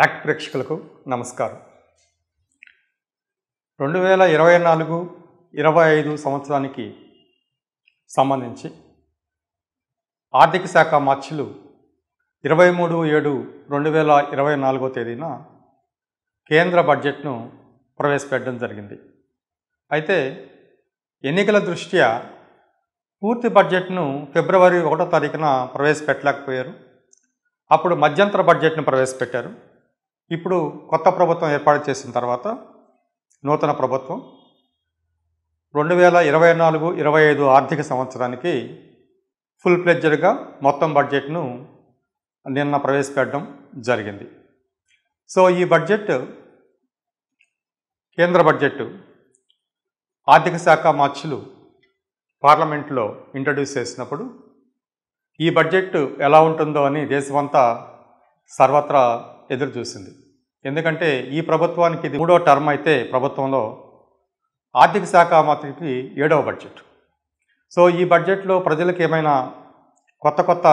act ప్రేక్షకులకు నమస్కారం రెండు వేల ఇరవై నాలుగు ఇరవై ఐదు సంవత్సరానికి సంబంధించి ఆర్థిక శాఖ మార్చిలు ఇరవై మూడు ఏడు రెండు వేల ఇరవై నాలుగో తేదీన కేంద్ర బడ్జెట్ను ప్రవేశపెట్టడం జరిగింది అయితే ఎన్నికల దృష్ట్యా పూర్తి బడ్జెట్ను ఫిబ్రవరి ఒకటో తారీఖున ప్రవేశపెట్టలేకపోయారు అప్పుడు మధ్యంతర బడ్జెట్ను ప్రవేశపెట్టారు ఇప్పుడు కొత్త ప్రభుత్వం ఏర్పాటు చేసిన తర్వాత నూతన ప్రభుత్వం రెండు వేల ఇరవై నాలుగు ఇరవై ఐదు ఆర్థిక సంవత్సరానికి ఫుల్ ప్లెడ్జర్గా మొత్తం బడ్జెట్ను నిన్న ప్రవేశపెట్టడం జరిగింది సో ఈ బడ్జెట్ కేంద్ర బడ్జెట్ ఆర్థిక శాఖ మార్చులు పార్లమెంట్లో ఇంట్రడ్యూస్ చేసినప్పుడు ఈ బడ్జెట్ ఎలా ఉంటుందో అని దేశమంతా సర్వత్రా ఎదురుచూసింది ఎందుకంటే ఈ ప్రభుత్వానికి ఇది మూడో టర్మ్ అయితే ప్రభుత్వంలో ఆర్థిక శాఖ మంత్రికి ఏడవ బడ్జెట్ సో ఈ బడ్జెట్లో ప్రజలకు ఏమైనా కొత్త కొత్త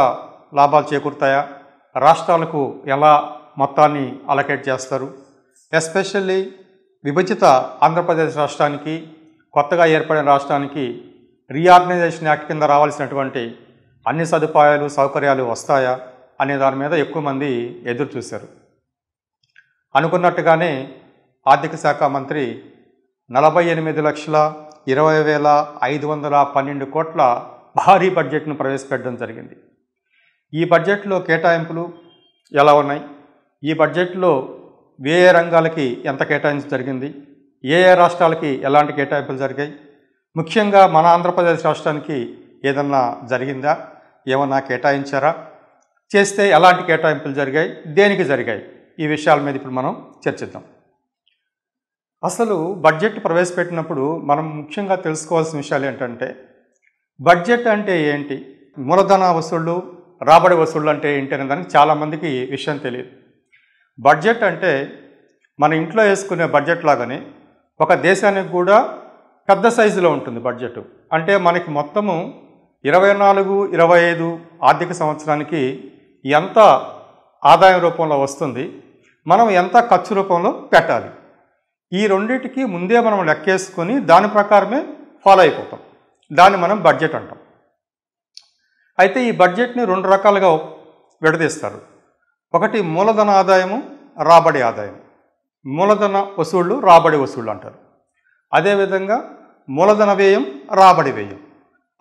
లాభాలు చేకూరుతాయా రాష్ట్రాలకు ఎలా మొత్తాన్ని అలకేట్ చేస్తారు ఎస్పెషల్లీ విభజిత ఆంధ్రప్రదేశ్ రాష్ట్రానికి కొత్తగా ఏర్పడిన రాష్ట్రానికి రీఆర్గనైజేషన్ యాక్ట్ కింద రావాల్సినటువంటి అన్ని సదుపాయాలు సౌకర్యాలు వస్తాయా అనే దాని మీద ఎక్కువ మంది ఎదురు చూశారు అనుకున్నట్టుగానే ఆర్థిక శాఖ మంత్రి నలభై ఎనిమిది లక్షల ఇరవై వేల ఐదు వందల పన్నెండు కోట్ల భారీ బడ్జెట్ను ప్రవేశపెట్టడం జరిగింది ఈ బడ్జెట్లో కేటాయింపులు ఎలా ఉన్నాయి ఈ బడ్జెట్లో ఏ ఏ రంగాలకి ఎంత కేటాయించడం జరిగింది ఏ ఏ రాష్ట్రాలకి ఎలాంటి కేటాయింపులు జరిగాయి ముఖ్యంగా మన ఆంధ్రప్రదేశ్ రాష్ట్రానికి ఏదన్నా జరిగిందా ఏమన్నా కేటాయించారా చేస్తే ఎలాంటి కేటాయింపులు జరిగాయి దేనికి జరిగాయి ఈ విషయాల మీద ఇప్పుడు మనం చర్చిద్దాం అసలు బడ్జెట్ ప్రవేశపెట్టినప్పుడు మనం ముఖ్యంగా తెలుసుకోవాల్సిన విషయాలు ఏంటంటే బడ్జెట్ అంటే ఏంటి మూలధన వసూళ్ళు రాబడి వసూళ్ళు అంటే ఏంటి అనే దానికి చాలామందికి విషయం తెలియదు బడ్జెట్ అంటే మన ఇంట్లో వేసుకునే బడ్జెట్ లాగానే ఒక దేశానికి కూడా పెద్ద సైజులో ఉంటుంది బడ్జెట్ అంటే మనకి మొత్తము ఇరవై నాలుగు ఇరవై ఐదు ఆర్థిక సంవత్సరానికి ఎంత ఆదాయం రూపంలో వస్తుంది మనం ఎంత ఖర్చు రూపంలో పెట్టాలి ఈ రెండింటికి ముందే మనం లెక్కేసుకొని దాని ప్రకారమే ఫాలో అయిపోతాం దాన్ని మనం బడ్జెట్ అంటాం అయితే ఈ బడ్జెట్ని రెండు రకాలుగా విడదీస్తారు ఒకటి మూలధన ఆదాయము రాబడి ఆదాయం మూలధన వసూళ్ళు రాబడి వసూళ్ళు అంటారు అదేవిధంగా మూలధన వ్యయం రాబడి వ్యయం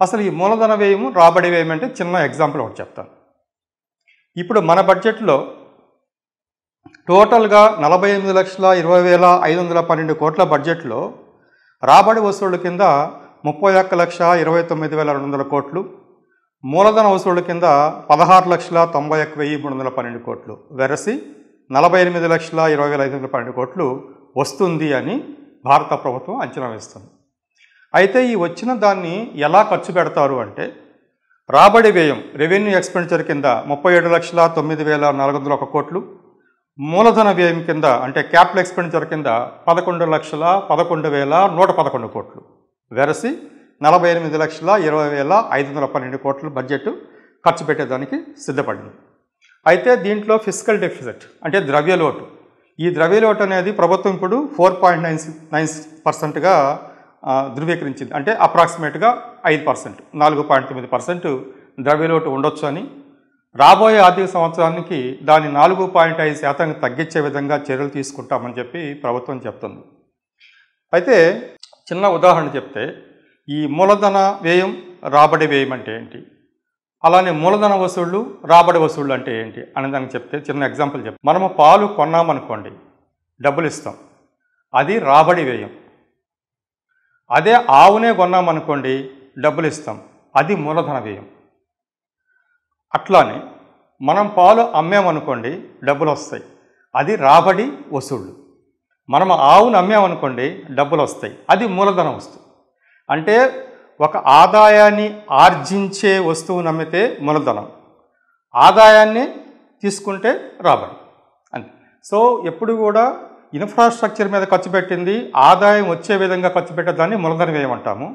అసలు ఈ మూలధన వ్యయము రాబడి వ్యయం అంటే చిన్న ఎగ్జాంపుల్ ఒకటి చెప్తాను ఇప్పుడు మన బడ్జెట్లో టోటల్గా నలభై ఎనిమిది లక్షల ఇరవై వేల ఐదు వందల పన్నెండు కోట్ల బడ్జెట్లో రాబడి వసూళ్ల కింద ముప్పై ఒక్క లక్ష ఇరవై తొమ్మిది వేల రెండు వందల కోట్లు మూలధన వసూళ్ల కింద పదహారు లక్షల తొంభై ఒక్క వెయ్యి మూడు వందల పన్నెండు కోట్లు వెరసి నలభై ఎనిమిది లక్షల ఇరవై వేల ఐదు వందల పన్నెండు కోట్లు వస్తుంది అని భారత ప్రభుత్వం అంచనా వేస్తుంది అయితే ఈ వచ్చిన దాన్ని ఎలా ఖర్చు పెడతారు అంటే రాబడి వ్యయం రెవెన్యూ ఎక్స్పెండిచర్ కింద ముప్పై ఏడు లక్షల తొమ్మిది వేల నాలుగు వందల ఒక కోట్లు మూలధన వ్యయం కింద అంటే క్యాపిటల్ ఎక్స్పెండిచర్ కింద పదకొండు లక్షల పదకొండు వేల నూట పదకొండు కోట్లు వెరసి నలభై ఎనిమిది లక్షల ఇరవై వేల ఐదు వందల పన్నెండు కోట్లు బడ్జెట్ ఖర్చు పెట్టేదానికి సిద్ధపడింది అయితే దీంట్లో ఫిజికల్ డెఫిసిట్ అంటే ద్రవ్యలోటు ఈ ద్రవ్యలోటు అనేది ప్రభుత్వం ఇప్పుడు ఫోర్ పాయింట్ నైన్ నైన్ పర్సెంట్గా ధృవీకరించింది అంటే అప్రాక్సిమేట్గా ఐదు పర్సెంట్ నాలుగు పాయింట్ తొమ్మిది పర్సెంట్ ద్రవ్యలోటు ఉండొచ్చు అని రాబోయే ఆర్థిక సంవత్సరానికి దాని నాలుగు పాయింట్ ఐదు శాతానికి తగ్గించే విధంగా చర్యలు తీసుకుంటామని చెప్పి ప్రభుత్వం చెప్తుంది అయితే చిన్న ఉదాహరణ చెప్తే ఈ మూలధన వ్యయం రాబడి వ్యయం అంటే ఏంటి అలానే మూలధన వసూళ్ళు రాబడి వసూళ్ళు అంటే ఏంటి అనే దానికి చెప్తే చిన్న ఎగ్జాంపుల్ చెప్ మనము పాలు కొన్నామనుకోండి డబ్బులు ఇస్తాం అది రాబడి వ్యయం అదే ఆవునే కొన్నామనుకోండి డబ్బులు ఇస్తాం అది మూలధన వ్యయం అట్లానే మనం పాలు అమ్మామనుకోండి డబ్బులు వస్తాయి అది రాబడి వసూళ్ళు మనం ఆవును అమ్మామనుకోండి డబ్బులు వస్తాయి అది మూలధన వస్తువు అంటే ఒక ఆదాయాన్ని ఆర్జించే వస్తువును అమ్మితే మూలధనం ఆదాయాన్ని తీసుకుంటే రాబడి అని సో ఎప్పుడు కూడా ఇన్ఫ్రాస్ట్రక్చర్ మీద ఖర్చు పెట్టింది ఆదాయం వచ్చే విధంగా ఖర్చు పెట్టేదాన్ని మూలధన వ్యయం అంటాము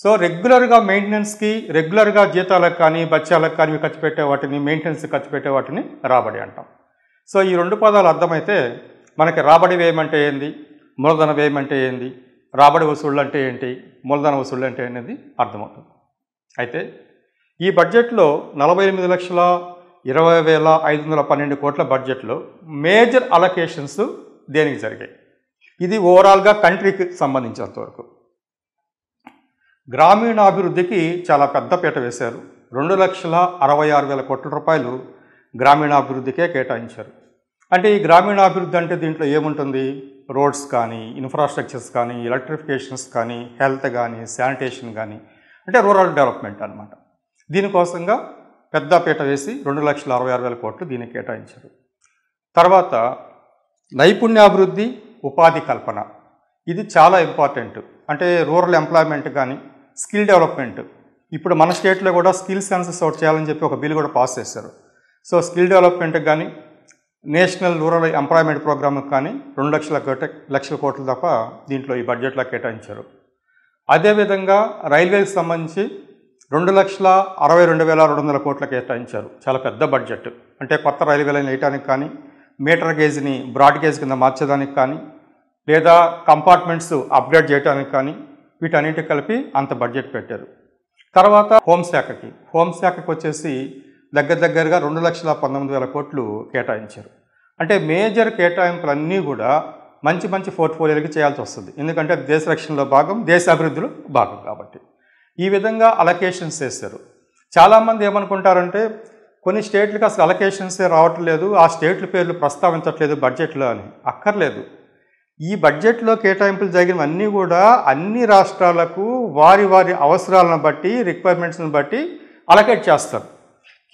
సో రెగ్యులర్గా మెయింటెనెన్స్కి రెగ్యులర్గా జీతాలకు కానీ బత్యాలకు కానీ ఖర్చు పెట్టే వాటిని మెయింటెనెన్స్ ఖర్చు పెట్టే వాటిని రాబడి అంటాం సో ఈ రెండు పదాలు అర్థమైతే మనకి రాబడి వ్యయమంటే ఏంది మూలధన వ్యయం అంటే ఏంది రాబడి వసూళ్ళు అంటే ఏంటి మూలధన వసూళ్ళు అంటే అనేది అర్థమవుతుంది అయితే ఈ బడ్జెట్లో నలభై ఎనిమిది లక్షల ఇరవై వేల ఐదు వందల పన్నెండు కోట్ల బడ్జెట్లో మేజర్ అలొకేషన్స్ దేనికి జరిగాయి ఇది ఓవరాల్గా కంట్రీకి సంబంధించినంతవరకు గ్రామీణాభివృద్ధికి చాలా పెద్దపీట వేశారు రెండు లక్షల అరవై ఆరు వేల కోట్ల రూపాయలు గ్రామీణాభివృద్ధికే కేటాయించారు అంటే ఈ గ్రామీణాభివృద్ధి అంటే దీంట్లో ఏముంటుంది రోడ్స్ కానీ ఇన్ఫ్రాస్ట్రక్చర్స్ కానీ ఎలక్ట్రిఫికేషన్స్ కానీ హెల్త్ కానీ శానిటేషన్ కానీ అంటే రూరల్ డెవలప్మెంట్ అనమాట దీనికోసంగా పెద్దపీట వేసి రెండు లక్షల అరవై ఆరు వేల కోట్లు దీనికి కేటాయించారు తర్వాత నైపుణ్యాభివృద్ధి ఉపాధి కల్పన ఇది చాలా ఇంపార్టెంట్ అంటే రూరల్ ఎంప్లాయ్మెంట్ కానీ స్కిల్ డెవలప్మెంట్ ఇప్పుడు మన స్టేట్లో కూడా స్కిల్ సెన్సెస్ అవుట్ చేయాలని చెప్పి ఒక బిల్ కూడా పాస్ చేశారు సో స్కిల్ డెవలప్మెంట్కి కానీ నేషనల్ రూరల్ ఎంప్లాయ్మెంట్ ప్రోగ్రామ్కి కానీ రెండు లక్షల లక్షల కోట్లు తప్ప దీంట్లో ఈ బడ్జెట్లో కేటాయించారు అదేవిధంగా రైల్వేకి సంబంధించి రెండు లక్షల అరవై రెండు వేల రెండు వందల కోట్ల కేటాయించారు చాలా పెద్ద బడ్జెట్ అంటే కొత్త రైల్వే లైన్ వేయడానికి కానీ మీటర్ గేజ్ని బ్రాడ్ గేజ్ కింద మార్చడానికి కానీ లేదా కంపార్ట్మెంట్స్ అప్గ్రేడ్ చేయడానికి కానీ వీటన్నిటి కలిపి అంత బడ్జెట్ పెట్టారు తర్వాత హోంశాఖకి హోంశాఖకి వచ్చేసి దగ్గర దగ్గరగా రెండు లక్షల పంతొమ్మిది వేల కోట్లు కేటాయించారు అంటే మేజర్ కేటాయింపులన్నీ కూడా మంచి మంచి పోర్ట్ఫోలియోలకి చేయాల్సి వస్తుంది ఎందుకంటే దేశ రక్షణలో భాగం దేశ అభివృద్ధిలో భాగం కాబట్టి ఈ విధంగా అలకేషన్స్ చేశారు చాలామంది ఏమనుకుంటారంటే కొన్ని స్టేట్లకు అసలు అలకేషన్సే రావట్లేదు ఆ స్టేట్ల పేర్లు ప్రస్తావించట్లేదు బడ్జెట్లో అని అక్కర్లేదు ఈ బడ్జెట్లో కేటాయింపులు జరిగినవన్నీ కూడా అన్ని రాష్ట్రాలకు వారి వారి అవసరాలను బట్టి రిక్వైర్మెంట్స్ని బట్టి అలకేట్ చేస్తారు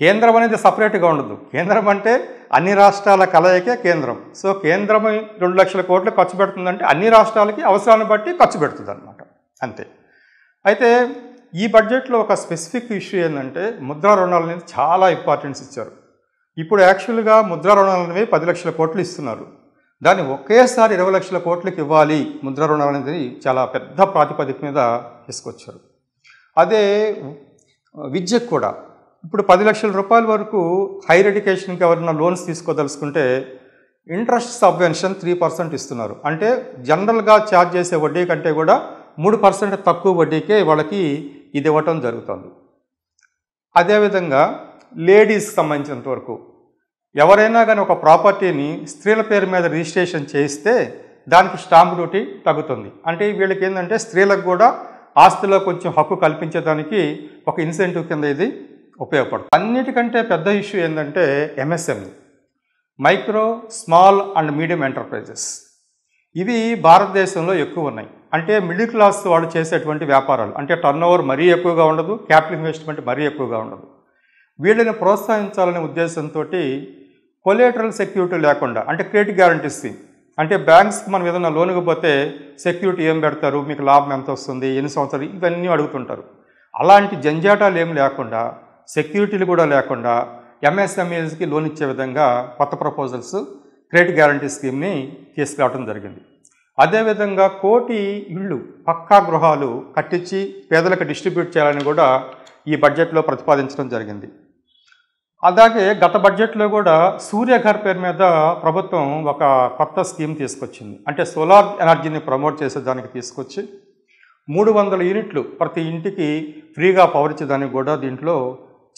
కేంద్రం అనేది సపరేట్గా ఉండదు కేంద్రం అంటే అన్ని రాష్ట్రాల కలయికే కేంద్రం సో కేంద్రం రెండు లక్షల కోట్లు ఖర్చు పెడుతుందంటే అన్ని రాష్ట్రాలకి అవసరాలను బట్టి ఖర్చు పెడుతుంది అనమాట అంతే అయితే ఈ బడ్జెట్లో ఒక స్పెసిఫిక్ ఇష్యూ ఏంటంటే ముద్రా రుణాలు అనేది చాలా ఇంపార్టెన్స్ ఇచ్చారు ఇప్పుడు యాక్చువల్గా ముద్రా రుణాలు అనేవి పది లక్షల కోట్లు ఇస్తున్నారు దాన్ని ఒకేసారి ఇరవై లక్షల కోట్లకి ఇవ్వాలి ముద్ర రుణం అనేది చాలా పెద్ద ప్రాతిపదిక మీద తీసుకొచ్చారు అదే విద్యకు కూడా ఇప్పుడు పది లక్షల రూపాయల వరకు హైర్ ఎడ్యుకేషన్కి ఎవరైనా లోన్స్ తీసుకోదలుచుకుంటే ఇంట్రెస్ట్ సబ్వెన్షన్ త్రీ పర్సెంట్ ఇస్తున్నారు అంటే జనరల్గా ఛార్జ్ చేసే వడ్డీ కంటే కూడా మూడు పర్సెంట్ తక్కువ వడ్డీకే వాళ్ళకి ఇది ఇవ్వటం జరుగుతుంది అదేవిధంగా లేడీస్కి సంబంధించినంత వరకు ఎవరైనా కానీ ఒక ప్రాపర్టీని స్త్రీల పేరు మీద రిజిస్ట్రేషన్ చేయిస్తే దానికి స్టాంప్ డ్యూటీ తగ్గుతుంది అంటే వీళ్ళకి ఏంటంటే స్త్రీలకు కూడా ఆస్తిలో కొంచెం హక్కు కల్పించడానికి ఒక ఇన్సెంటివ్ కింద ఇది ఉపయోగపడుతుంది అన్నిటికంటే పెద్ద ఇష్యూ ఏంటంటే MSME micro small and medium enterprises ఇవి భారతదేశంలో ఎక్కువ ఉన్నాయి అంటే మిడిల్ క్లాస్ వాళ్ళు చేసేటువంటి వ్యాపారాలు అంటే టర్న్ ఓవర్ మరీ ఎక్కువగా ఉండదు క్యాపిటల్ ఇన్వెస్ట్మెంట్ మరీ ఎక్కువగా ఉండదు వీళ్ళని ప్రోత్సహించాలనే ఉద్దేశంతో కొలేటరల్ సెక్యూరిటీ లేకుండా అంటే క్రెడిట్ గ్యారంటీ స్కీమ్ అంటే బ్యాంక్స్కి మనం ఏదైనా లోన్కి పోతే సెక్యూరిటీ ఏం పెడతారు మీకు లాభం ఎంత వస్తుంది ఎన్ని సంవత్సరాలు ఇవన్నీ అడుగుతుంటారు అలాంటి జంజాటాలు ఏమి లేకుండా సెక్యూరిటీలు కూడా లేకుండా ఎంఎస్ఎంఈస్కి e లోన్ ఇచ్చే విధంగా కొత్త ప్రపోజల్స్ క్రెడిట్ గ్యారంటీ స్కీమ్ని తీసుకురావడం జరిగింది అదేవిధంగా కోటి ఇళ్ళు పక్కా గృహాలు కట్టించి పేదలకు డిస్ట్రిబ్యూట్ చేయాలని కూడా ఈ బడ్జెట్లో ప్రతిపాదించడం జరిగింది అలాగే గత బడ్జెట్లో కూడా సూర్యఘర్ పేరు మీద ప్రభుత్వం ఒక కొత్త స్కీమ్ తీసుకొచ్చింది అంటే సోలార్ ఎనర్జీని ప్రమోట్ చేసేదానికి తీసుకొచ్చి మూడు వందల యూనిట్లు ప్రతి ఇంటికి ఫ్రీగా పవర్ ఇచ్చేదానికి కూడా దీంట్లో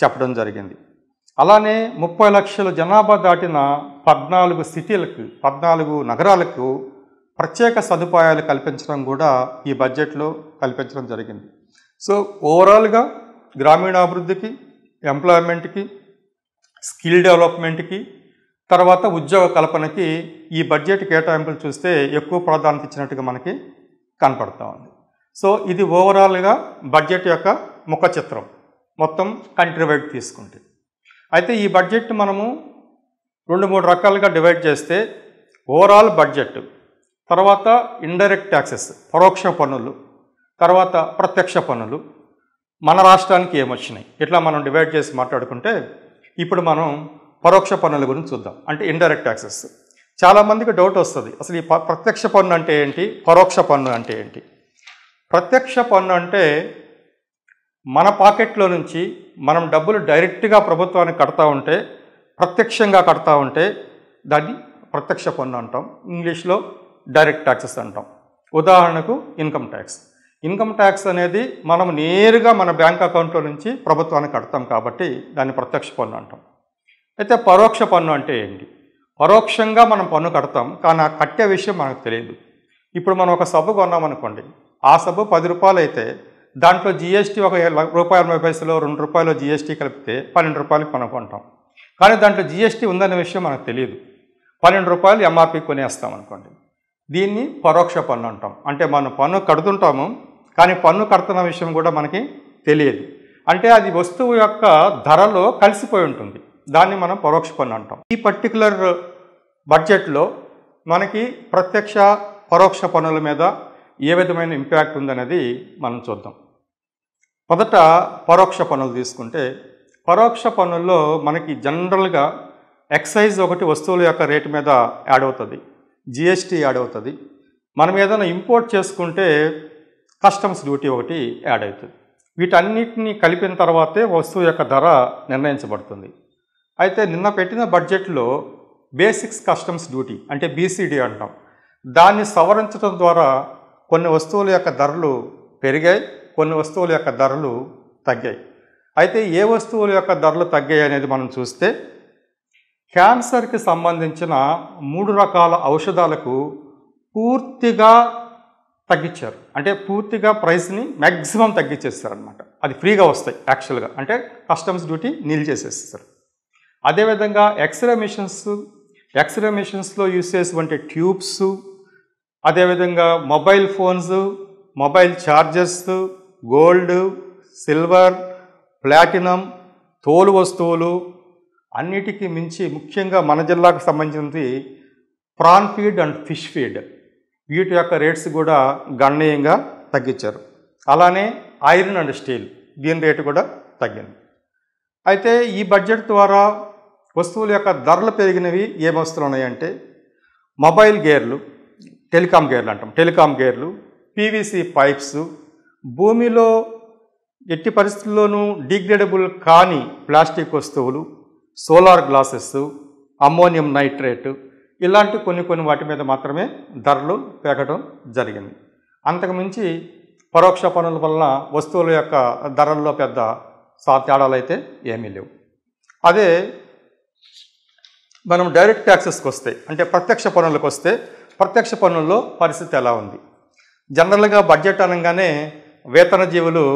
చెప్పడం జరిగింది అలానే ముప్పై లక్షల జనాభా దాటిన పద్నాలుగు సిటీలకు పద్నాలుగు నగరాలకు ప్రత్యేక సదుపాయాలు కల్పించడం కూడా ఈ బడ్జెట్లో కల్పించడం జరిగింది సో ఓవరాల్గా గ్రామీణాభివృద్ధికి ఎంప్లాయ్మెంట్కి స్కిల్ డెవలప్మెంట్కి తర్వాత ఉద్యోగ కల్పనకి ఈ బడ్జెట్ కేటాయింపులు చూస్తే ఎక్కువ ప్రాధాన్యత ఇచ్చినట్టుగా మనకి కనపడుతూ ఉంది సో ఇది ఓవరాల్గా బడ్జెట్ యొక్క ముఖ చిత్రం మొత్తం కంట్రీ వైడ్ తీసుకుంటే అయితే ఈ బడ్జెట్ మనము రెండు మూడు రకాలుగా డివైడ్ చేస్తే ఓవరాల్ బడ్జెట్ తర్వాత ఇండైరెక్ట్ ట్యాక్సెస్ పరోక్ష పన్నులు తర్వాత ప్రత్యక్ష పన్నులు మన రాష్ట్రానికి ఏమొచ్చినాయి ఇట్లా మనం డివైడ్ చేసి మాట్లాడుకుంటే ఇప్పుడు మనం పరోక్ష పన్నుల గురించి చూద్దాం అంటే ఇండైరెక్ట్ ట్యాక్సెస్ చాలామందికి డౌట్ వస్తుంది అసలు ఈ ప్రత్యక్ష పన్ను అంటే ఏంటి పరోక్ష పన్ను అంటే ఏంటి ప్రత్యక్ష పన్ను అంటే మన పాకెట్లో నుంచి మనం డబ్బులు డైరెక్ట్గా ప్రభుత్వానికి కడతా ఉంటే ప్రత్యక్షంగా కడతా ఉంటే దాన్ని ప్రత్యక్ష పన్ను అంటాం ఇంగ్లీష్లో డైరెక్ట్ ట్యాక్సెస్ అంటాం ఉదాహరణకు ఇన్కమ్ ట్యాక్స్ ఇన్కమ్ ట్యాక్స్ అనేది మనం నేరుగా మన బ్యాంక్ అకౌంట్లో నుంచి ప్రభుత్వానికి కడతాం కాబట్టి దాన్ని ప్రత్యక్ష పన్ను అంటాం అయితే పరోక్ష పన్ను అంటే ఏంటి పరోక్షంగా మనం పన్ను కడతాం కానీ ఆ కట్టే విషయం మనకు తెలియదు ఇప్పుడు మనం ఒక సబ్బు కొన్నామనుకోండి ఆ సబ్బు పది రూపాయలు అయితే దాంట్లో జిఎస్టీ ఒక రూపాయి ఎనభై పైసలు రెండు రూపాయలు జిఎస్టీ కలిపితే పన్నెండు రూపాయలకి మనం కొంటాం కానీ దాంట్లో జిఎస్టీ ఉందనే విషయం మనకు తెలియదు పన్నెండు రూపాయలు ఎంఆర్పి కొనేస్తాం అనుకోండి దీన్ని పరోక్ష పన్ను అంటాం అంటే మనం పన్ను కడుతుంటాము కానీ పన్ను కడుతున్న విషయం కూడా మనకి తెలియదు అంటే అది వస్తువు యొక్క ధరలో కలిసిపోయి ఉంటుంది దాన్ని మనం పరోక్ష పన్ను అంటాం ఈ పర్టికులర్ బడ్జెట్లో మనకి ప్రత్యక్ష పరోక్ష పన్నుల మీద ఏ విధమైన ఇంపాక్ట్ ఉందనేది మనం చూద్దాం మొదట పరోక్ష పన్నులు తీసుకుంటే పరోక్ష పన్నుల్లో మనకి జనరల్గా ఎక్సైజ్ ఒకటి వస్తువుల యొక్క రేటు మీద యాడ్ అవుతుంది జిఎస్టీ యాడ్ అవుతుంది మనం ఏదైనా ఇంపోర్ట్ చేసుకుంటే కస్టమ్స్ డ్యూటీ ఒకటి యాడ్ అవుతుంది వీటన్నిటిని కలిపిన తర్వాతే వస్తువు యొక్క ధర నిర్ణయించబడుతుంది అయితే నిన్న పెట్టిన బడ్జెట్లో బేసిక్స్ కస్టమ్స్ డ్యూటీ అంటే బీసీడీ అంటాం దాన్ని సవరించడం ద్వారా కొన్ని వస్తువుల యొక్క ధరలు పెరిగాయి కొన్ని వస్తువుల యొక్క ధరలు తగ్గాయి అయితే ఏ వస్తువుల యొక్క ధరలు తగ్గాయి అనేది మనం చూస్తే క్యాన్సర్కి సంబంధించిన మూడు రకాల ఔషధాలకు పూర్తిగా తగ్గించారు అంటే పూర్తిగా ప్రైస్ని మ్యాక్సిమం తగ్గించేస్తారనమాట అది ఫ్రీగా వస్తాయి యాక్చువల్గా అంటే కస్టమ్స్ డ్యూటీ నిల్ చేసేస్తారు అదేవిధంగా ఎక్స్రే మిషన్స్ ఎక్స్రే మిషన్స్లో యూస్ చేసేటువంటి ట్యూబ్స్ అదేవిధంగా mobile phones mobile chargers gold silver platinum తోలు వస్తువులు అన్నిటికీ మించి ముఖ్యంగా మన జిల్లాకు సంబంధించినది prawn feed and fish feed వీటి యొక్క రేట్స్ కూడా గణనీయంగా తగ్గించారు అలానే ఐరన్ అండ్ స్టీల్ దీని రేటు కూడా తగ్గింది అయితే ఈ బడ్జెట్ ద్వారా వస్తువుల యొక్క ధరలు పెరిగినవి ఏ వస్తువులు ఉన్నాయంటే మొబైల్ గేర్లు టెలికాం గేర్లు అంటాం టెలికాం గేర్లు పీవీసీ పైప్స్ భూమిలో ఎట్టి పరిస్థితుల్లోనూ డిగ్రేడబుల్ కాని ప్లాస్టిక్ వస్తువులు సోలార్ గ్లాసెస్ అమ్మోనియం నైట్రేటు ఇలాంటి కొన్ని కొన్ని వాటి మీద మాత్రమే ధరలు పెరగడం జరిగింది అంతకుమించి పరోక్ష పనుల వలన వస్తువుల యొక్క ధరల్లో పెద్ద తేడాలు అయితే ఏమీ లేవు అదే మనం డైరెక్ట్ ట్యాక్సెస్కి వస్తే అంటే ప్రత్యక్ష పనులకు వస్తే ప్రత్యక్ష పనుల్లో పరిస్థితి ఎలా ఉంది జనరల్గా బడ్జెట్ అనగానే వేతన జీవులు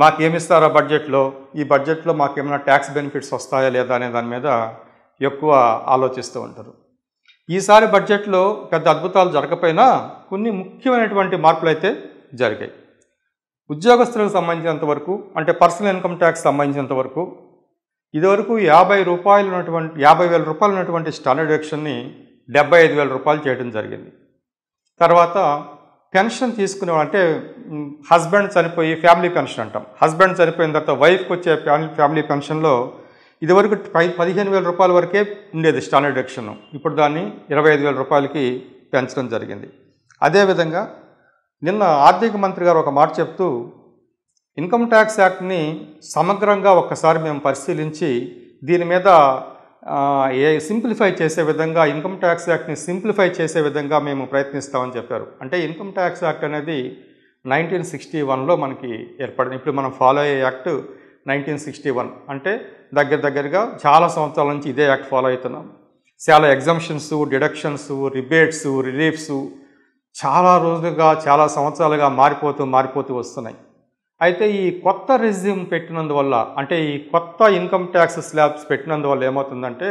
మాకు మాకేమిస్తారా బడ్జెట్లో ఈ బడ్జెట్లో మాకు ఏమైనా ట్యాక్స్ బెనిఫిట్స్ వస్తాయా లేదా అనే దాని మీద ఎక్కువ ఆలోచిస్తూ ఉంటారు ఈసారి బడ్జెట్లో పెద్ద అద్భుతాలు జరగకపోయినా కొన్ని ముఖ్యమైనటువంటి మార్పులు అయితే జరిగాయి ఉద్యోగస్తులకు సంబంధించినంత వరకు అంటే పర్సనల్ ఇన్కమ్ ట్యాక్స్ సంబంధించినంత వరకు ఇదివరకు యాభై రూపాయలు ఉన్నటువంటి యాభై వేల రూపాయలు ఉన్నటువంటి స్టాండర్డ్ ఎక్షన్ని డెబ్బై ఐదు వేల రూపాయలు చేయడం జరిగింది తర్వాత పెన్షన్ తీసుకునే అంటే హస్బెండ్ చనిపోయి ఫ్యామిలీ పెన్షన్ అంటాం హస్బెండ్ చనిపోయిన తర్వాత వైఫ్కి వచ్చే ఫ్యామిలీ ఫ్యామిలీ పెన్షన్లో ఇదివరకు పై పదిహేను వేల రూపాయల వరకే ఉండేది స్టాండర్డ్ డిడక్షన్ ఇప్పుడు దాన్ని ఇరవై ఐదు వేల రూపాయలకి పెంచడం జరిగింది అదేవిధంగా నిన్న ఆర్థిక మంత్రి గారు ఒక మాట చెప్తూ ఇన్కమ్ ట్యాక్స్ యాక్ట్ని సమగ్రంగా ఒక్కసారి మేము పరిశీలించి దీని మీద ఏ సింప్లిఫై చేసే విధంగా ఇన్కమ్ ట్యాక్స్ యాక్ట్ని సింప్లిఫై చేసే విధంగా మేము ప్రయత్నిస్తామని చెప్పారు అంటే ఇన్కమ్ ట్యాక్స్ యాక్ట్ అనేది నైన్టీన్ సిక్స్టీ వన్లో మనకి ఏర్పడింది ఇప్పుడు మనం ఫాలో అయ్యే యాక్ట్ నైన్టీన్ సిక్స్టీ వన్ అంటే దగ్గర దగ్గరగా చాలా సంవత్సరాల నుంచి ఇదే యాక్ట్ ఫాలో అవుతున్నాం చాలా ఎగ్జామ్షన్స్ డిడక్షన్స్ రిబేట్స్ రిలీఫ్స్ చాలా రోజులుగా చాలా సంవత్సరాలుగా మారిపోతూ మారిపోతూ వస్తున్నాయి అయితే ఈ కొత్త రెజ్యూమ్ పెట్టినందువల్ల అంటే ఈ కొత్త ఇన్కమ్ ట్యాక్స్ స్లాబ్స్ పెట్టినందువల్ల ఏమవుతుందంటే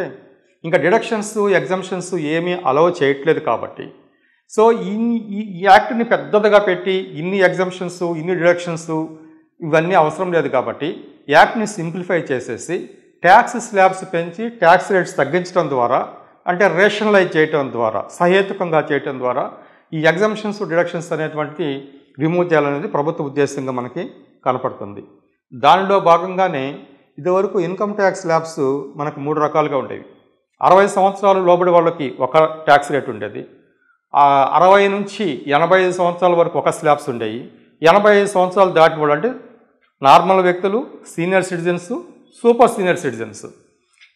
ఇంకా డిడక్షన్స్ ఎగ్జామ్షన్స్ ఏమీ అలవ్ చేయట్లేదు కాబట్టి సో ఈ ఈ యాక్ట్ని పెద్దదిగా పెట్టి ఇన్ని ఎగ్జామ్షన్స్ ఇన్ని డిడక్షన్స్ ఇవన్నీ అవసరం లేదు కాబట్టి యాక్ట్ని సింప్లిఫై చేసేసి ట్యాక్స్ స్లాబ్స్ పెంచి ట్యాక్స్ రేట్స్ తగ్గించడం ద్వారా అంటే రేషనలైజ్ చేయటం ద్వారా సహేతుకంగా చేయటం ద్వారా ఈ ఎగ్జామ్షన్స్ డిడక్షన్స్ అనేటువంటి రిమూవ్ చేయాలనేది ప్రభుత్వ ఉద్దేశంగా మనకి కనపడుతుంది దానిలో భాగంగానే ఇదివరకు ఇన్కమ్ ట్యాక్స్ ల్యాబ్స్ మనకు మూడు రకాలుగా ఉండేవి అరవై సంవత్సరాలు లోబడి వాళ్ళకి ఒక ట్యాక్స్ రేట్ ఉండేది అరవై నుంచి ఎనభై ఐదు సంవత్సరాల వరకు ఒక స్లాబ్స్ ఉండేవి ఎనభై ఐదు సంవత్సరాలు దాటి వాళ్ళు అంటే నార్మల్ వ్యక్తులు senior citizens super senior citizens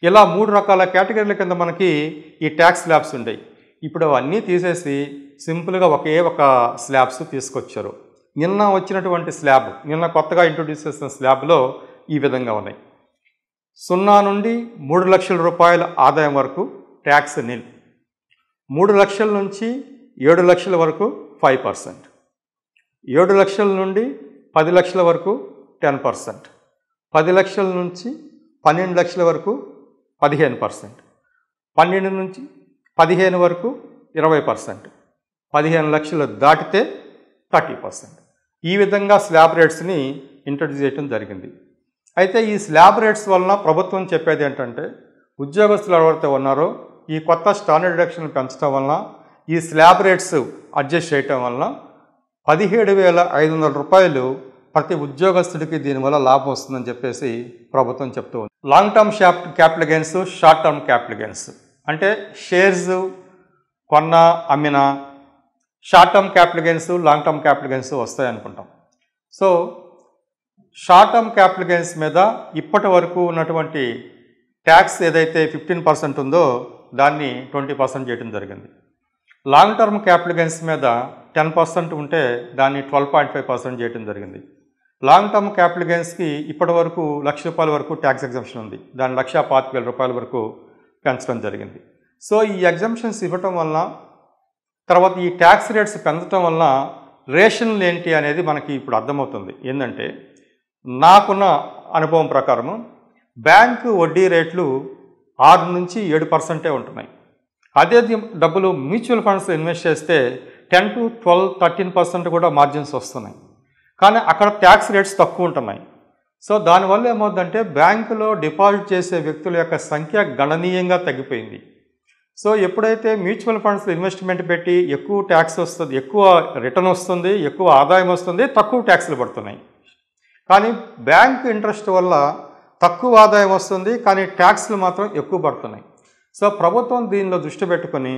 ఇలా మూడు రకాల కేటగిరీల కింద మనకి ఈ ట్యాక్స్ స్లాబ్స్ ఉంటాయి ఇప్పుడు అవన్నీ తీసేసి సింపుల్గా ఒకే ఒక స్లాబ్స్ తీసుకొచ్చారు నిన్న వచ్చినటువంటి స్లాబ్ నిన్న కొత్తగా ఇంట్రొడ్యూస్ చేసిన స్లాబ్లో ఈ విధంగా ఉన్నాయి సున్నా నుండి మూడు లక్షల రూపాయల ఆదాయం వరకు ట్యాక్స్ నిల్ మూడు లక్షల నుంచి ఏడు లక్షల వరకు ఫైవ్ పర్సెంట్ ఏడు లక్షల నుండి పది లక్షల వరకు టెన్ పర్సెంట్ పది లక్షల నుంచి పన్నెండు లక్షల వరకు పదిహేను పర్సెంట్ పన్నెండు నుంచి పదిహేను వరకు ఇరవై పర్సెంట్ పదిహేను లక్షలు దాటితే థర్టీ పర్సెంట్ ఈ విధంగా స్లాబ్ రేట్స్ని ఇంట్రడ్యూస్ చేయడం జరిగింది అయితే ఈ స్లాబ్ రేట్స్ వలన ప్రభుత్వం చెప్పేది ఏంటంటే ఉద్యోగస్తులు ఎవరైతే ఉన్నారో ఈ కొత్త స్టాండర్డ్ రిడక్షన్ పెంచడం వలన ఈ స్లాబ్ రేట్స్ అడ్జస్ట్ చేయటం వలన పదిహేడు వేల ఐదు వందల రూపాయలు ప్రతి ఉద్యోగస్తుడికి దీనివల్ల లాభం వస్తుందని చెప్పేసి ప్రభుత్వం చెప్తూ ఉంది లాంగ్ టర్మ్ షాప్ capital gains short term capital gains అంటే షేర్స్ కొన్నా అమ్మిన short term capital gains long term capital gains వస్తాయి అనుకుంటాం so short term capital gains మీద ఇప్పటి వరకు ఉన్నటువంటి ట్యాక్స్ ఏదైతే ఫిఫ్టీన్ పర్సెంట్ ఉందో దాన్ని ట్వంటీ పర్సెంట్ చేయడం జరిగింది లాంగ్ టర్మ్ క్యాపిటల్ గెయిన్స్ మీద టెన్ పర్సెంట్ ఉంటే దాన్ని ట్వెల్వ్ పాయింట్ ఫైవ్ పర్సెంట్ చేయడం జరిగింది లాంగ్ టర్మ్ క్యాపిటల్ గెయిన్స్కి ఇప్పటి వరకు లక్ష రూపాయల వరకు ట్యాక్స్ ఎగ్జంప్షన్ ఉంది దాని లక్ష పాతిక వేల రూపాయల వరకు పెంచడం జరిగింది సో ఈ ఎగ్జంప్షన్స్ ఇవ్వటం వలన తర్వాత ఈ ట్యాక్స్ రేట్స్ పెంచడం వలన రేషన్లు ఏంటి అనేది మనకి ఇప్పుడు అర్థమవుతుంది ఏంటంటే నాకున్న అనుభవం ప్రకారము బ్యాంకు వడ్డీ రేట్లు ఆరు నుంచి ఏడు పర్సెంటే ఉంటున్నాయి అదే డబ్బులు మ్యూచువల్ ఫండ్స్ ఇన్వెస్ట్ చేస్తే ten to twelve thirteen percent కూడా మార్జిన్స్ వస్తున్నాయి కానీ అక్కడ ట్యాక్స్ రేట్స్ తక్కువ ఉంటున్నాయి సో దానివల్ల ఏమవుతుందంటే బ్యాంకులో డిపాజిట్ చేసే వ్యక్తుల యొక్క సంఖ్య గణనీయంగా తగ్గిపోయింది సో ఎప్పుడైతే మ్యూచువల్ ఫండ్స్ ఇన్వెస్ట్మెంట్ పెట్టి ఎక్కువ ట్యాక్స్ వస్తుంది ఎక్కువ రిటర్న్ వస్తుంది ఎక్కువ ఆదాయం వస్తుంది తక్కువ ట్యాక్స్లు పడుతున్నాయి కానీ బ్యాంక్ ఇంట్రెస్ట్ వల్ల తక్కువ ఆదాయం వస్తుంది కానీ ట్యాక్స్లు మాత్రం ఎక్కువ పడుతున్నాయి సో ప్రభుత్వం దీనిలో దృష్టి పెట్టుకొని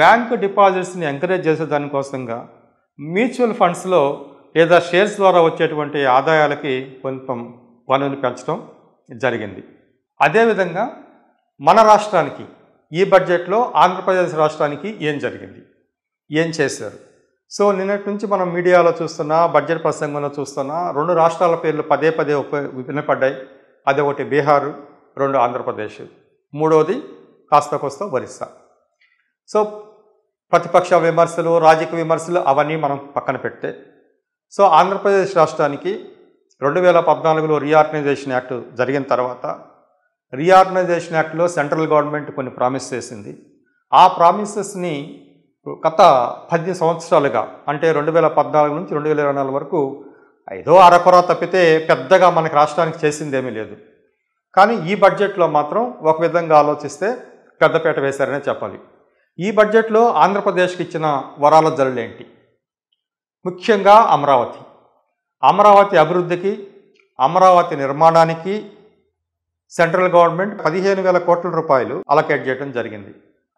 బ్యాంక్ డిపాజిట్స్ని ఎంకరేజ్ చేసే దానికోసంగా మ్యూచువల్ ఫండ్స్లో లేదా షేర్స్ ద్వారా వచ్చేటువంటి ఆదాయాలకి కొంచెం పనులు పెంచడం జరిగింది అదేవిధంగా మన రాష్ట్రానికి ఈ బడ్జెట్లో ఆంధ్రప్రదేశ్ రాష్ట్రానికి ఏం జరిగింది ఏం చేశారు సో నిన్నటి నుంచి మనం మీడియాలో చూస్తున్నా బడ్జెట్ ప్రసంగంలో చూస్తున్నా రెండు రాష్ట్రాల పేర్లు పదే పదే ఉప వినపడ్డాయి అదే ఒకటి బీహారు రెండు ఆంధ్రప్రదేశ్ మూడోది కాస్త కోస్త ఒరిస్సా సో ప్రతిపక్ష విమర్శలు రాజకీయ విమర్శలు అవన్నీ మనం పక్కన పెడితే సో ఆంధ్రప్రదేశ్ రాష్ట్రానికి రెండు వేల పద్నాలుగులో రీఆర్గనైజేషన్ యాక్ట్ జరిగిన తర్వాత రీఆర్గనైజేషన్ యాక్ట్లో సెంట్రల్ గవర్నమెంట్ కొన్ని ప్రామిస్ చేసింది ఆ ప్రామిసెస్ని గత పద్దెనిమిది సంవత్సరాలుగా అంటే రెండు వేల పద్నాలుగు నుంచి రెండు వేల ఇరవై నాలుగు వరకు ఐదో అరకొర తప్పితే పెద్దగా మనకి రాష్ట్రానికి చేసిందేమీ లేదు కానీ ఈ బడ్జెట్లో మాత్రం ఒక విధంగా ఆలోచిస్తే పెద్దపేట వేశారనే చెప్పాలి ఈ బడ్జెట్లో ఆంధ్రప్రదేశ్కి ఇచ్చిన వరాల ఏంటి ముఖ్యంగా అమరావతి అమరావతి అభివృద్ధికి అమరావతి నిర్మాణానికి సెంట్రల్ గవర్నమెంట్ పదిహేను వేల కోట్ల రూపాయలు అలకేట్ చేయడం జరిగింది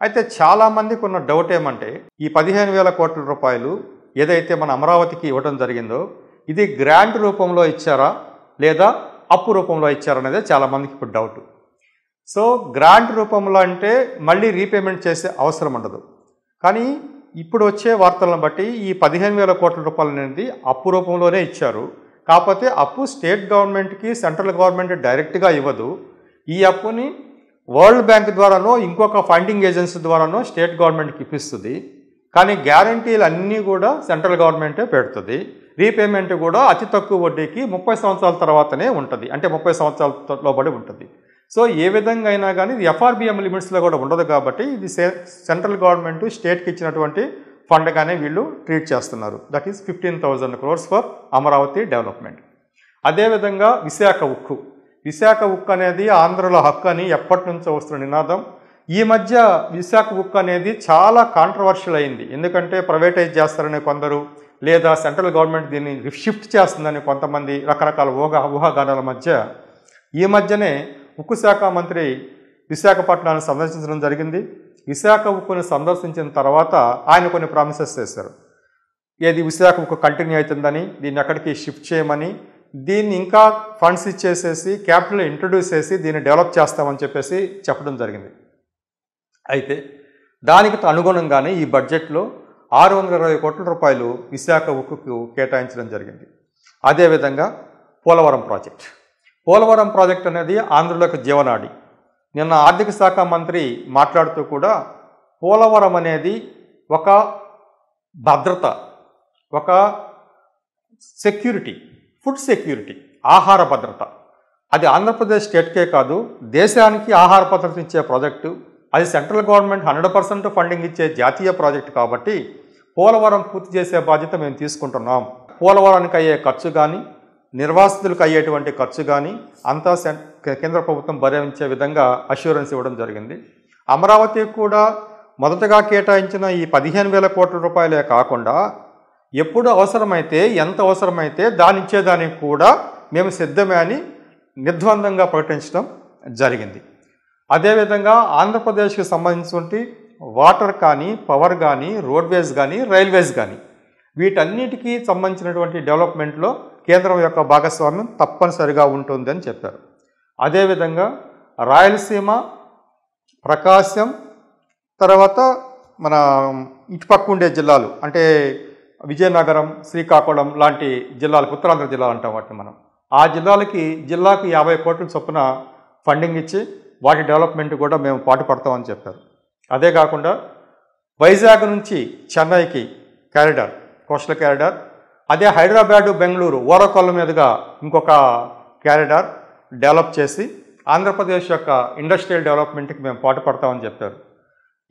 అయితే చాలామందికి ఉన్న డౌట్ ఏమంటే ఈ పదిహేను వేల కోట్ల రూపాయలు ఏదైతే మన అమరావతికి ఇవ్వడం జరిగిందో ఇది గ్రాంట్ రూపంలో ఇచ్చారా లేదా అప్పు రూపంలో ఇచ్చారా అనేది చాలామందికి ఇప్పుడు డౌట్ సో గ్రాంట్ రూపంలో అంటే మళ్ళీ రీపేమెంట్ చేసే అవసరం ఉండదు కానీ ఇప్పుడు వచ్చే వార్తలను బట్టి ఈ పదిహేను వేల కోట్ల రూపాయలు అనేది అప్పు రూపంలోనే ఇచ్చారు కాకపోతే అప్పు స్టేట్ గవర్నమెంట్కి సెంట్రల్ గవర్నమెంట్ డైరెక్ట్గా ఇవ్వదు ఈ అప్పుని వరల్డ్ బ్యాంక్ ద్వారానో ఇంకొక ఫండింగ్ ఏజెన్సీ ద్వారానో స్టేట్ గవర్నమెంట్కి ఇప్పిస్తుంది కానీ గ్యారంటీలు అన్నీ కూడా సెంట్రల్ గవర్నమెంటే పెడుతుంది రీపేమెంట్ కూడా అతి తక్కువ వడ్డీకి ముప్పై సంవత్సరాల తర్వాతనే ఉంటుంది అంటే ముప్పై సంవత్సరాల లోబడి ఉంటుంది సో ఏ విధంగా అయినా కానీ ఇది ఎఫ్ఆర్బిఎం లిమిట్స్లో కూడా ఉండదు కాబట్టి ఇది సెంట్రల్ గవర్నమెంట్ స్టేట్కి ఇచ్చినటువంటి ఫండ్గానే వీళ్ళు ట్రీట్ చేస్తున్నారు that is fifteen thousand crores for Amaravati development అదేవిధంగా విశాఖ ఉక్కు విశాఖ ఉక్కు అనేది ఆంధ్రలో హక్కు అని ఎప్పటి నుంచో వస్తున్న నినాదం ఈ మధ్య విశాఖ ఉక్కు అనేది చాలా కాంట్రవర్షియల్ అయింది ఎందుకంటే ప్రైవేటైజ్ చేస్తారని కొందరు లేదా సెంట్రల్ గవర్నమెంట్ దీన్ని షిఫ్ట్ చేస్తుందని కొంతమంది రకరకాల ఊహ ఊహాగానాల మధ్య ఈ మధ్యనే ఉక్కు శాఖ మంత్రి విశాఖపట్నాన్ని సందర్శించడం జరిగింది విశాఖ ఉక్కును సందర్శించిన తర్వాత ఆయన కొన్ని ప్రామిసెస్ చేశారు ఏది విశాఖ ఉక్కు కంటిన్యూ అవుతుందని దీన్ని ఎక్కడికి షిఫ్ట్ చేయమని దీన్ని ఇంకా ఫండ్స్ ఇచ్చేసేసి క్యాపిటల్ ఇంట్రడ్యూస్ చేసి దీన్ని డెవలప్ చేస్తామని చెప్పేసి చెప్పడం జరిగింది అయితే దానికి అనుగుణంగానే ఈ బడ్జెట్లో ఆరు వందల ఇరవై కోట్ల రూపాయలు విశాఖ ఉక్కుకు కేటాయించడం జరిగింది అదేవిధంగా పోలవరం ప్రాజెక్ట్ పోలవరం ప్రాజెక్ట్ అనేది ఆంధ్రులకు జీవనాడి నిన్న ఆర్థిక శాఖ మంత్రి మాట్లాడుతూ కూడా పోలవరం అనేది ఒక భద్రత ఒక సెక్యూరిటీ ఫుడ్ సెక్యూరిటీ ఆహార భద్రత అది ఆంధ్రప్రదేశ్ స్టేట్కే కాదు దేశానికి ఆహార భద్రత ఇచ్చే ప్రాజెక్టు అది central government hundred percent funding ఇచ్చే జాతీయ ప్రాజెక్టు కాబట్టి పోలవరం పూర్తి చేసే బాధ్యత మేము తీసుకుంటున్నాం పోలవరానికి అయ్యే ఖర్చు కానీ నిర్వాసితులకు అయ్యేటువంటి ఖర్చు కానీ అంతా కేంద్ర ప్రభుత్వం భరించే విధంగా అష్యూరెన్స్ ఇవ్వడం జరిగింది అమరావతికి కూడా మొదటగా కేటాయించిన ఈ పదిహేను వేల కోట్ల రూపాయలే కాకుండా ఎప్పుడు అవసరమైతే ఎంత అవసరమైతే దాని ఇచ్చేదానికి కూడా మేము సిద్ధమే అని నిర్ద్వందంగా ప్రకటించడం జరిగింది అదేవిధంగా ఆంధ్రప్రదేశ్కి సంబంధించినటువంటి వాటర్ కానీ పవర్ కానీ రోడ్వేస్ కానీ రైల్వేస్ కానీ వీటన్నిటికీ సంబంధించినటువంటి డెవలప్మెంట్లో కేంద్రం యొక్క భాగస్వామ్యం తప్పనిసరిగా ఉంటుంది అని చెప్పారు అదేవిధంగా రాయలసీమ ప్రకాశం తర్వాత మన ఇటుపక్క ఉండే జిల్లాలు అంటే విజయనగరం శ్రీకాకుళం లాంటి జిల్లాలు ఉత్తరాంధ్ర జిల్లాలు అంటాం వాటిని మనం ఆ జిల్లాలకి జిల్లాకు యాభై కోట్ల చొప్పున ఫండింగ్ ఇచ్చి వాటి డెవలప్మెంట్ కూడా మేము పాటుపడతామని చెప్పారు అదే కాకుండా వైజాగ్ నుంచి చెన్నైకి క్యారిడార్ కోస్టల్ క్యారిడార్ అదే హైదరాబాదు బెంగళూరు ఓరకొల్ల మీదుగా ఇంకొక క్యారిడార్ డెవలప్ చేసి ఆంధ్రప్రదేశ్ యొక్క ఇండస్ట్రియల్ డెవలప్మెంట్కి మేము పాటు పడతామని చెప్పారు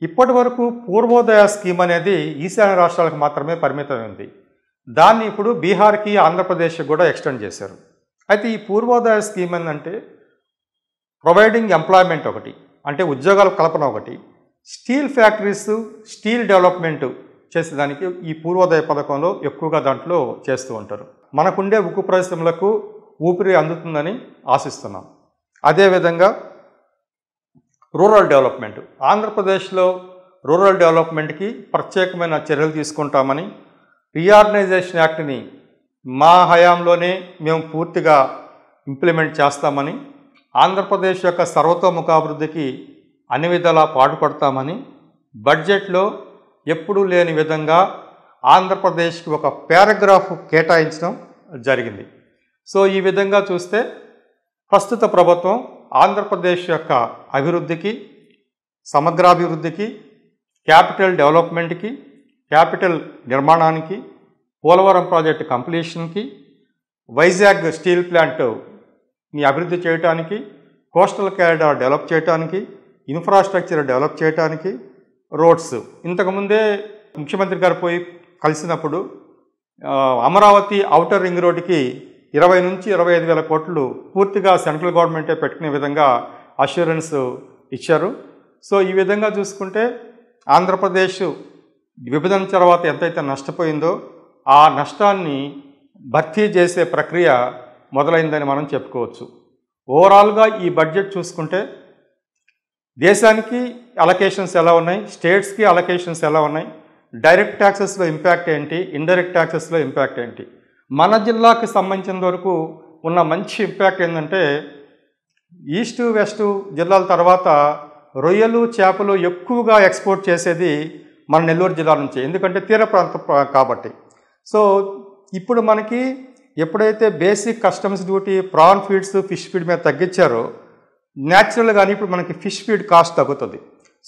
ఇప్పటి వరకు పూర్వోదయ స్కీమ్ అనేది ఈశాన్య రాష్ట్రాలకు మాత్రమే పరిమితం ఉంది దాన్ని ఇప్పుడు బీహార్కి ఆంధ్రప్రదేశ్కి కూడా ఎక్స్టెండ్ చేశారు అయితే ఈ పూర్వోదయ స్కీమ్ ఏంటంటే ప్రొవైడింగ్ ఎంప్లాయ్మెంట్ ఒకటి అంటే ఉద్యోగాల కల్పన ఒకటి స్టీల్ ఫ్యాక్టరీస్ స్టీల్ డెవలప్మెంట్ చేసేదానికి ఈ పూర్వోదయ పథకంలో ఎక్కువగా దాంట్లో చేస్తూ ఉంటారు మనకుండే ఉక్కు పరిశ్రమలకు ఊపిరి అందుతుందని ఆశిస్తున్నాం అదేవిధంగా రూరల్ డెవలప్మెంట్ ఆంధ్రప్రదేశ్లో రూరల్ డెవలప్మెంట్కి ప్రత్యేకమైన చర్యలు తీసుకుంటామని రీఆర్గనైజేషన్ యాక్ట్ని మా హయాంలోనే మేము పూర్తిగా ఇంప్లిమెంట్ చేస్తామని ఆంధ్రప్రదేశ్ యొక్క సర్వతోముఖాభివృద్ధికి అన్ని విధాలా పాటుపడతామని బడ్జెట్లో ఎప్పుడూ లేని విధంగా ఆంధ్రప్రదేశ్కి ఒక పారాగ్రాఫ్ కేటాయించడం జరిగింది సో ఈ విధంగా చూస్తే ప్రస్తుత ప్రభుత్వం ఆంధ్రప్రదేశ్ యొక్క అభివృద్ధికి సమగ్రాభివృద్ధికి క్యాపిటల్ డెవలప్మెంట్కి క్యాపిటల్ నిర్మాణానికి పోలవరం ప్రాజెక్టు కంప్లీషన్కి వైజాగ్ స్టీల్ ప్లాంట్ని అభివృద్ధి చేయడానికి కోస్టల్ క్యారిడార్ డెవలప్ చేయడానికి ఇన్ఫ్రాస్ట్రక్చర్ డెవలప్ చేయడానికి రోడ్స్ ఇంతకుముందే ముఖ్యమంత్రి గారు పోయి కలిసినప్పుడు అమరావతి ఔటర్ రింగ్ రోడ్డుకి ఇరవై నుంచి ఇరవై ఐదు వేల కోట్లు పూర్తిగా సెంట్రల్ గవర్నమెంటే పెట్టుకునే విధంగా అష్యూరెన్స్ ఇచ్చారు సో ఈ విధంగా చూసుకుంటే ఆంధ్రప్రదేశ్ విభజన తర్వాత ఎంతైతే నష్టపోయిందో ఆ నష్టాన్ని భర్తీ చేసే ప్రక్రియ మొదలైందని మనం చెప్పుకోవచ్చు ఓవరాల్గా ఈ బడ్జెట్ చూసుకుంటే దేశానికి అలకేషన్స్ ఎలా ఉన్నాయి స్టేట్స్కి అలొకేషన్స్ ఎలా ఉన్నాయి డైరెక్ట్ ట్యాక్సెస్లో ఇంపాక్ట్ ఏంటి ఇండైరెక్ట్ ట్యాక్సెస్లో ఇంపాక్ట్ ఏంటి మన జిల్లాకి సంబంధించిన వరకు ఉన్న మంచి ఇంపాక్ట్ ఏంటంటే ఈస్ట్ వెస్ట్ జిల్లాల తర్వాత రొయ్యలు చేపలు ఎక్కువగా ఎక్స్పోర్ట్ చేసేది మన నెల్లూరు జిల్లా నుంచి ఎందుకంటే తీర ప్రాంతం కాబట్టి సో ఇప్పుడు మనకి ఎప్పుడైతే basic customs duty prawn feeds fish feed మీద తగ్గించారో న్యాచురల్గానే ఇప్పుడు మనకి ఫిష్ ఫీడ్ కాస్ట్ తగ్గుతుంది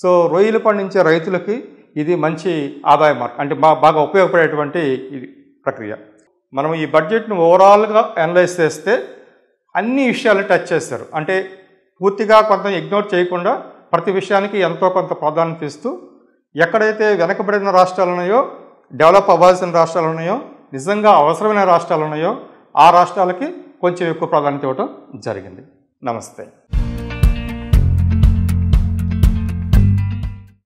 సో రొయ్యలు పండించే రైతులకి ఇది మంచి ఆదాయ మార్గం అంటే బాగా ఉపయోగపడేటువంటి ఇది ప్రక్రియ మనం ఈ బడ్జెట్ను ఓవరాల్గా అనలైజ్ చేస్తే అన్ని విషయాలు టచ్ చేస్తారు అంటే పూర్తిగా కొంత ఇగ్నోర్ చేయకుండా ప్రతి విషయానికి ఎంతో కొంత ప్రాధాన్యత ఇస్తూ ఎక్కడైతే వెనకబడిన రాష్ట్రాలు ఉన్నాయో డెవలప్ అవ్వాల్సిన రాష్ట్రాలు ఉన్నాయో నిజంగా అవసరమైన రాష్ట్రాలు ఉన్నాయో ఆ రాష్ట్రాలకి కొంచెం ఎక్కువ ప్రాధాన్యత ఇవ్వటం జరిగింది నమస్తే